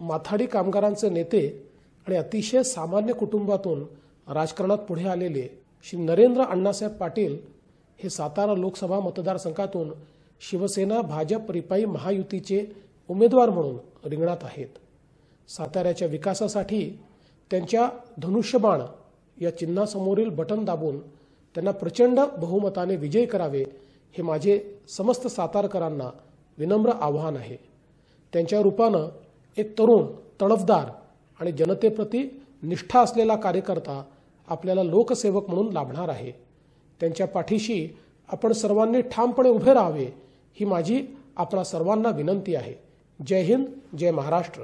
माथाडी कामगारांचे नेते आणि अतिशय सामान्य कुटुंबातून राजकारणात पुढे आलेले श्री नरेंद्र अण्णासाहेब पाटील हे सातारा लोकसभा मतदारसंघातून शिवसेना भाजप रिपाई महायुतीचे उमेदवार म्हणून रिंगणात आहेत साताऱ्याच्या विकासासाठी त्यांच्या धनुष्यबाण या चिन्हासमोरील बटन दाबून त्यांना प्रचंड बहुमताने विजय करावे हे माझे समस्त सातारकरांना विनम्र आव्हान आहे त्यांच्या रूपानं एक तरुण तणफदार आणि जनतेप्रती निष्ठा असलेला कार्यकर्ता आपल्याला लोकसेवक म्हणून लाभणार आहे त्यांच्या पाठीशी आपण सर्वांनी ठामपणे उभे राहावे ही माझी आपल्या सर्वांना विनंती आहे जय हिंद जय महाराष्ट्र